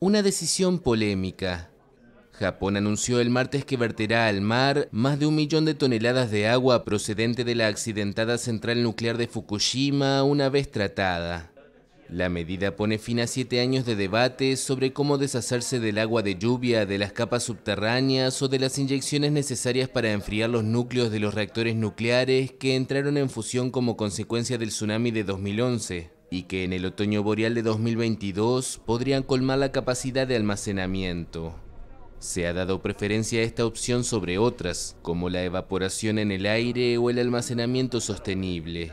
Una decisión polémica. Japón anunció el martes que verterá al mar más de un millón de toneladas de agua procedente de la accidentada central nuclear de Fukushima una vez tratada. La medida pone fin a siete años de debate sobre cómo deshacerse del agua de lluvia, de las capas subterráneas o de las inyecciones necesarias para enfriar los núcleos de los reactores nucleares que entraron en fusión como consecuencia del tsunami de 2011 y que en el otoño boreal de 2022 podrían colmar la capacidad de almacenamiento. Se ha dado preferencia a esta opción sobre otras, como la evaporación en el aire o el almacenamiento sostenible.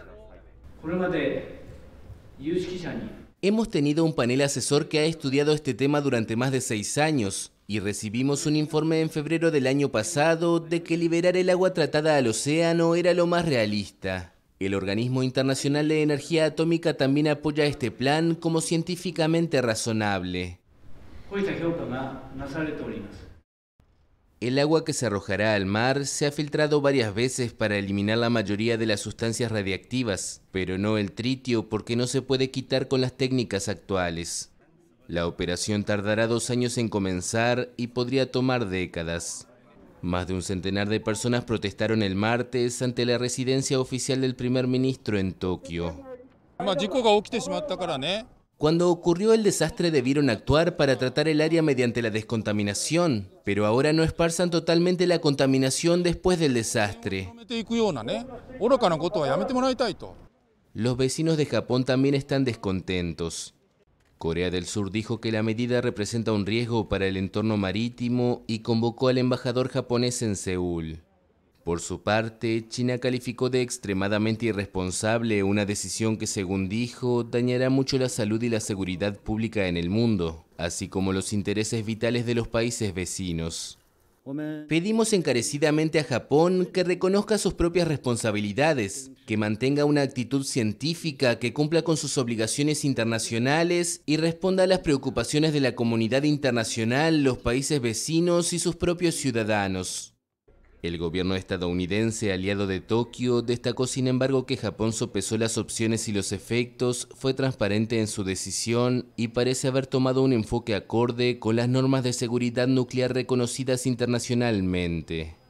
Hemos tenido un panel asesor que ha estudiado este tema durante más de seis años y recibimos un informe en febrero del año pasado de que liberar el agua tratada al océano era lo más realista. El Organismo Internacional de Energía Atómica también apoya este plan como científicamente razonable. El agua que se arrojará al mar se ha filtrado varias veces para eliminar la mayoría de las sustancias radiactivas, pero no el tritio porque no se puede quitar con las técnicas actuales. La operación tardará dos años en comenzar y podría tomar décadas. Más de un centenar de personas protestaron el martes ante la residencia oficial del primer ministro en Tokio. Cuando ocurrió el desastre debieron actuar para tratar el área mediante la descontaminación, pero ahora no esparzan totalmente la contaminación después del desastre. Los vecinos de Japón también están descontentos. Corea del Sur dijo que la medida representa un riesgo para el entorno marítimo y convocó al embajador japonés en Seúl. Por su parte, China calificó de extremadamente irresponsable una decisión que, según dijo, dañará mucho la salud y la seguridad pública en el mundo, así como los intereses vitales de los países vecinos. Pedimos encarecidamente a Japón que reconozca sus propias responsabilidades, que mantenga una actitud científica, que cumpla con sus obligaciones internacionales y responda a las preocupaciones de la comunidad internacional, los países vecinos y sus propios ciudadanos. El gobierno estadounidense aliado de Tokio destacó sin embargo que Japón sopesó las opciones y los efectos, fue transparente en su decisión y parece haber tomado un enfoque acorde con las normas de seguridad nuclear reconocidas internacionalmente.